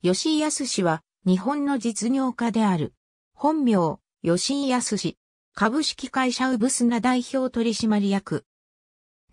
吉井康氏は、日本の実業家である。本名、吉井康氏。株式会社ウブスナ代表取締役。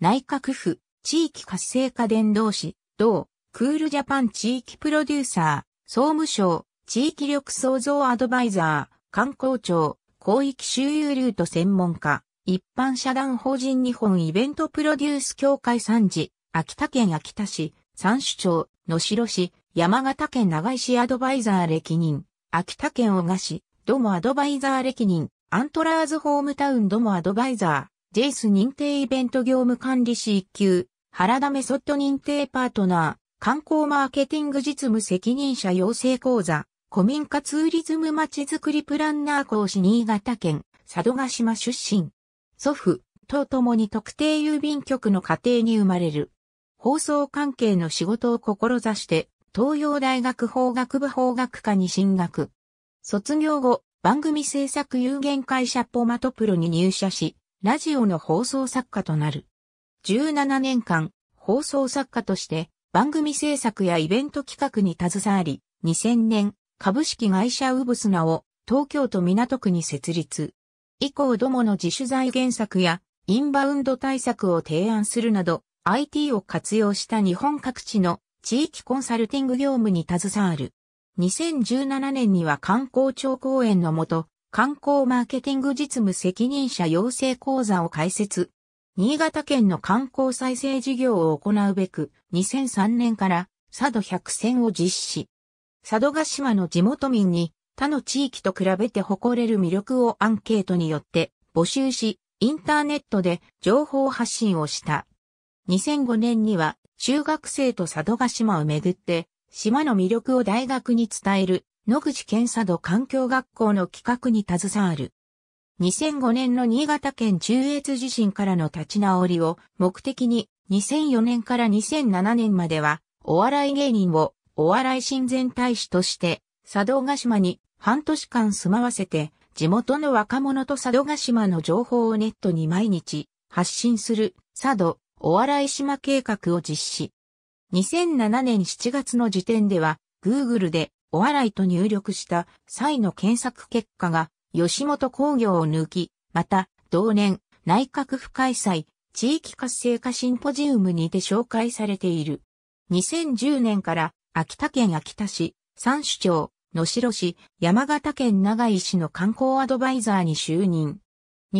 内閣府、地域活性化伝道師、同、クールジャパン地域プロデューサー、総務省、地域力創造アドバイザー、観光庁、広域周遊ルート専門家、一般社団法人日本イベントプロデュース協会参事、秋田県秋田市、三種町、野城市、山形県長井市アドバイザー歴任、秋田県小賀市、ドモアドバイザー歴任、アントラーズホームタウンドモアドバイザー、ジェイス認定イベント業務管理士1級、原田メソッド認定パートナー、観光マーケティング実務責任者養成講座、古民家ツーリズムまちづくりプランナー講師新潟県、佐渡島出身。祖父、とともに特定郵便局の家庭に生まれる。放送関係の仕事を志して、東洋大学法学部法学科に進学。卒業後、番組制作有限会社ポマトプロに入社し、ラジオの放送作家となる。17年間、放送作家として番組制作やイベント企画に携わり、2000年、株式会社ウブスナを東京都港区に設立。以降どもの自主財源策やインバウンド対策を提案するなど、IT を活用した日本各地の地域コンサルティング業務に携わる。2017年には観光庁公演のもと、観光マーケティング実務責任者養成講座を開設。新潟県の観光再生事業を行うべく、2003年から佐渡百選を実施。佐渡島の地元民に他の地域と比べて誇れる魅力をアンケートによって募集し、インターネットで情報発信をした。2005年には中学生と佐渡島をめぐって、島の魅力を大学に伝える、野口健佐渡環境学校の企画に携わる。2005年の新潟県中越地震からの立ち直りを目的に2004年から2007年まではお笑い芸人をお笑い親善大使として佐渡島に半年間住まわせて地元の若者と佐渡島の情報をネットに毎日発信する佐渡お笑い島計画を実施。2007年7月の時点では、Google でお笑いと入力した際の検索結果が吉本工業を抜き、また同年内閣府開催地域活性化シンポジウムにて紹介されている。2010年から秋田県秋田市、三市町、野城市、山形県長井市の観光アドバイザーに就任。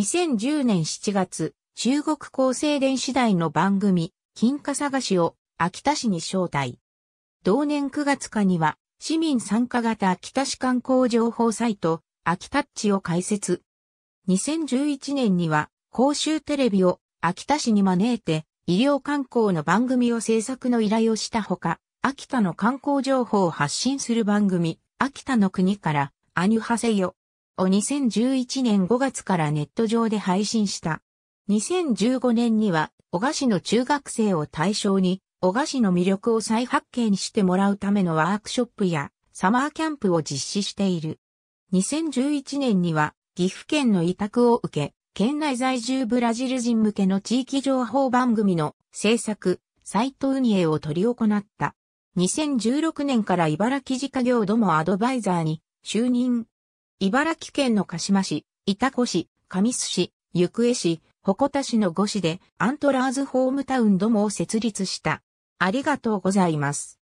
2010年7月、中国厚生電子台の番組、金貨探しを秋田市に招待。同年9月下には、市民参加型秋田市観光情報サイト、秋田っちを開設。2011年には、公衆テレビを秋田市に招いて、医療観光の番組を制作の依頼をしたほか、秋田の観光情報を発信する番組、秋田の国から、アニュハセヨを2011年5月からネット上で配信した。2015年には、小賀市の中学生を対象に、小賀市の魅力を再発見してもらうためのワークショップや、サマーキャンプを実施している。2011年には、岐阜県の委託を受け、県内在住ブラジル人向けの地域情報番組の制作、サイト運営を取り行った。2016年から茨城自家業どもアドバイザーに就任。茨城県の鹿島市、板子市、神栖市、行江市、鉾田市の5市でアントラーズホームタウンどもを設立した。ありがとうございます。